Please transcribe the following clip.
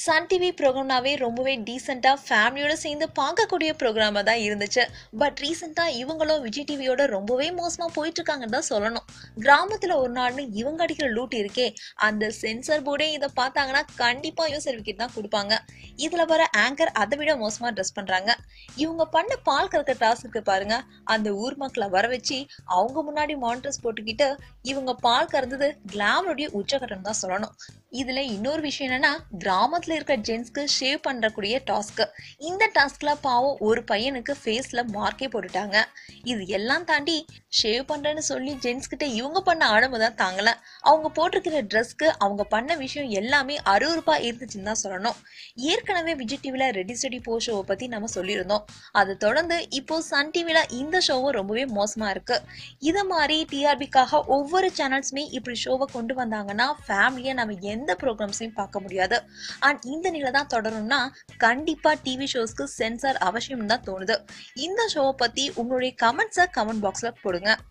Sun TV ப்ரோக்ராம்னாவே ரொம்பவே டீசெண்டாக ஃபேமிலியோட சேர்ந்து பார்க்கக்கூடிய ப்ரோக்ராமாக தான் இருந்துச்சு பட் ரீசெண்டாக இவங்களும் விஜய் டிவியோட ரொம்பவே மோசமாக போயிட்டுருக்காங்கன்னு தான் சொல்லணும் கிராமத்தில் ஒரு நாள்னு இவங்க அடிக்கிற லூட் இருக்கே அந்த சென்சர் போர்டே இதை பார்த்தாங்கன்னா கண்டிப்பாக இவன் சர்டிஃபிகேட் தான் கொடுப்பாங்க இதில் வர ஆங்கர் அதை விட மோசமாக ட்ரெஸ் பண்ணுறாங்க இவங்க பண்ண பால் கறக்க டாஸ்க் இருக்கு பாருங்க அந்த ஊர் மக்களை வர வச்சு அவங்க முன்னாடி மானிட்டர்ஸ் போட்டுக்கிட்டு இவங்க பால் கறந்தது கிளாமருடைய உச்சகட்டம் தான் சொல்லணும் இதில் இன்னொரு விஷயம் என்னென்னா கிராமத்தில் இருக்கிற ஜென்ஸ்க்கு ஷேவ் பண்ணுறக்கூடிய டாஸ்க்கு இந்த டாஸ்கில் பாவம் ஒரு பையனுக்கு ஃபேஸில் மார்க்கே போட்டுட்டாங்க இது எல்லாம் தாண்டி ஷேவ் பண்ணுறேன்னு சொல்லி ஜென்ஸ்கிட்ட இவங்க பண்ண அடம்பு தான் தாங்கலை அவங்க போட்டிருக்கிற ட்ரெஸ்க்கு அவங்க பண்ண விஷயம் எல்லாமே அறுவறுப்பாக இருந்துச்சுன்னு தான் சொல்லணும் ஏற்கனவே விஜய் டிவியில் ரெடி ஸ்டடி போ ஷோவை பற்றி நம்ம சொல்லியிருந்தோம் அதை தொடர்ந்து இப்போ சன் டிவியில் இந்த ஷோவும் ரொம்பவே மோசமாக இருக்குது இதை மாதிரி டிஆர்பிக்காக ஒவ்வொரு சேனல்ஸுமே இப்படி ஷோவை கொண்டு வந்தாங்கன்னா ஃபேமிலியை நம்ம எந்த எந்த ப்ரோக்ராம்ஸையும் பார்க்க முடியாது அண்ட் இந்த நிலை தான் தொடரும்னா கண்டிப்பாக டிவி ஷோஸ்க்கு சென்சார் அவசியம் தான் தோணுது இந்த ஷோவை பற்றி உங்களுடைய கமெண்ட்ஸை கமெண்ட் பாக்ஸில் போடுங்க